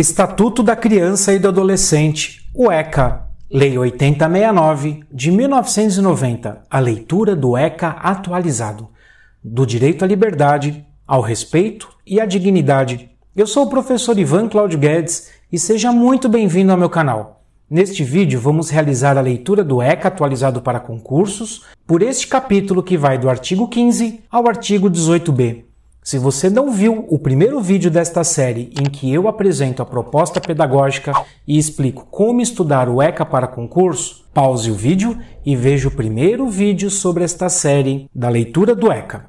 Estatuto da Criança e do Adolescente, o ECA, Lei 8069 de 1990, a leitura do ECA atualizado, do direito à liberdade, ao respeito e à dignidade. Eu sou o professor Ivan Cláudio Guedes e seja muito bem-vindo ao meu canal. Neste vídeo vamos realizar a leitura do ECA atualizado para concursos por este capítulo que vai do artigo 15 ao artigo 18b. Se você não viu o primeiro vídeo desta série em que eu apresento a proposta pedagógica e explico como estudar o ECA para concurso, pause o vídeo e veja o primeiro vídeo sobre esta série da leitura do ECA.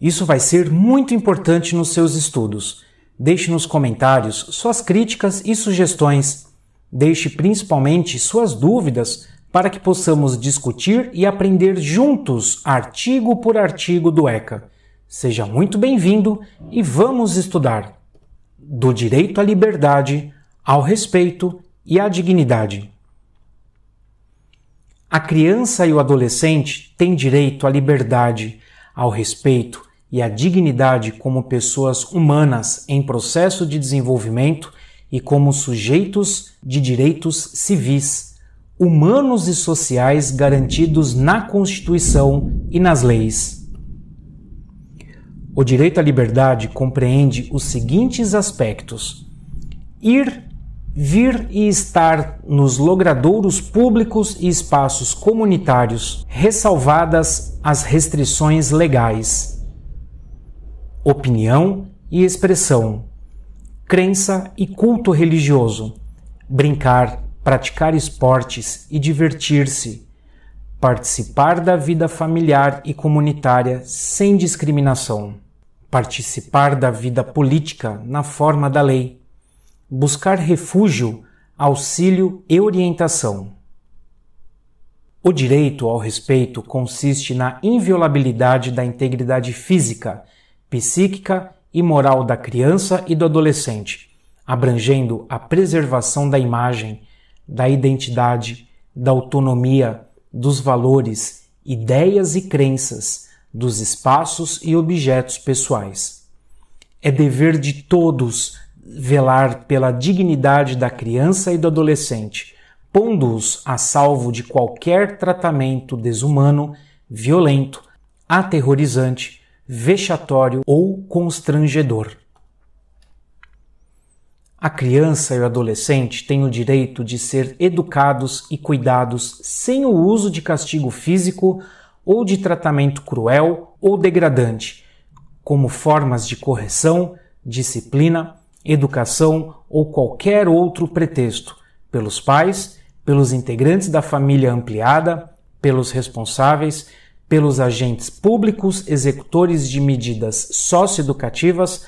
Isso vai ser muito importante nos seus estudos. Deixe nos comentários suas críticas e sugestões. Deixe principalmente suas dúvidas para que possamos discutir e aprender juntos, artigo por artigo do ECA. Seja muito bem-vindo e vamos estudar do direito à liberdade, ao respeito e à dignidade. A criança e o adolescente têm direito à liberdade, ao respeito e à dignidade como pessoas humanas em processo de desenvolvimento e como sujeitos de direitos civis, humanos e sociais garantidos na Constituição e nas leis. O direito à liberdade compreende os seguintes aspectos: ir, vir e estar nos logradouros públicos e espaços comunitários, ressalvadas as restrições legais, opinião e expressão, crença e culto religioso, brincar, praticar esportes e divertir-se participar da vida familiar e comunitária sem discriminação, participar da vida política na forma da lei, buscar refúgio, auxílio e orientação. O direito ao respeito consiste na inviolabilidade da integridade física, psíquica e moral da criança e do adolescente, abrangendo a preservação da imagem, da identidade, da autonomia, dos valores, ideias e crenças, dos espaços e objetos pessoais. É dever de todos velar pela dignidade da criança e do adolescente, pondo-os a salvo de qualquer tratamento desumano, violento, aterrorizante, vexatório ou constrangedor. A criança e o adolescente têm o direito de ser educados e cuidados sem o uso de castigo físico ou de tratamento cruel ou degradante, como formas de correção, disciplina, educação ou qualquer outro pretexto, pelos pais, pelos integrantes da família ampliada, pelos responsáveis, pelos agentes públicos executores de medidas socioeducativas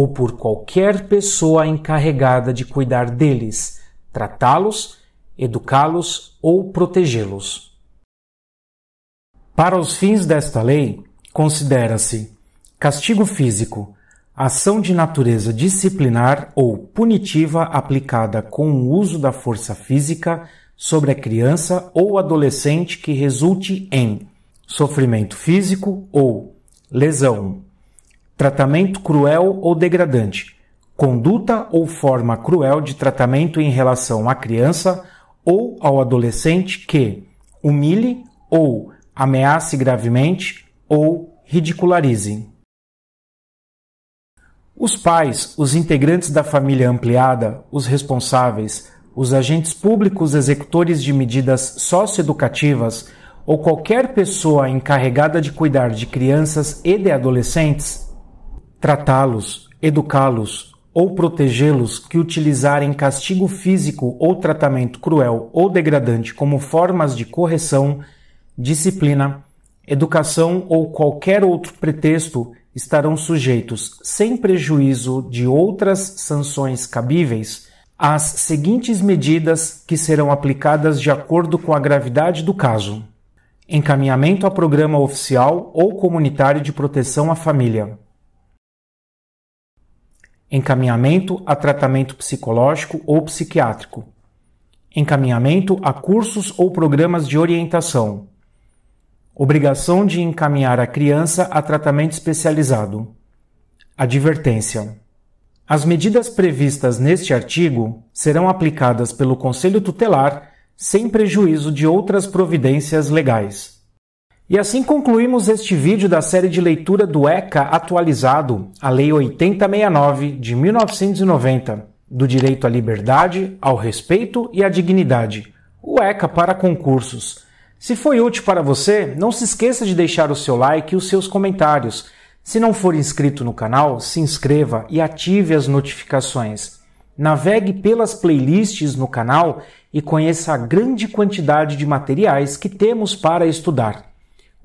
ou por qualquer pessoa encarregada de cuidar deles, tratá-los, educá-los ou protegê-los. Para os fins desta lei, considera-se castigo físico, ação de natureza disciplinar ou punitiva aplicada com o uso da força física sobre a criança ou adolescente que resulte em sofrimento físico ou lesão tratamento cruel ou degradante, conduta ou forma cruel de tratamento em relação à criança ou ao adolescente que humilhe ou ameace gravemente ou ridicularize. Os pais, os integrantes da família ampliada, os responsáveis, os agentes públicos executores de medidas socioeducativas ou qualquer pessoa encarregada de cuidar de crianças e de adolescentes tratá-los, educá-los ou protegê-los que utilizarem castigo físico ou tratamento cruel ou degradante como formas de correção, disciplina, educação ou qualquer outro pretexto estarão sujeitos, sem prejuízo de outras sanções cabíveis, às seguintes medidas que serão aplicadas de acordo com a gravidade do caso: encaminhamento a programa oficial ou comunitário de proteção à família encaminhamento a tratamento psicológico ou psiquiátrico, encaminhamento a cursos ou programas de orientação, obrigação de encaminhar a criança a tratamento especializado. Advertência. As medidas previstas neste artigo serão aplicadas pelo Conselho Tutelar sem prejuízo de outras providências legais. E assim concluímos este vídeo da série de leitura do ECA atualizado, a Lei 8069 de 1990, do direito à liberdade, ao respeito e à dignidade, o ECA para concursos. Se foi útil para você, não se esqueça de deixar o seu like e os seus comentários. Se não for inscrito no canal, se inscreva e ative as notificações. Navegue pelas playlists no canal e conheça a grande quantidade de materiais que temos para estudar.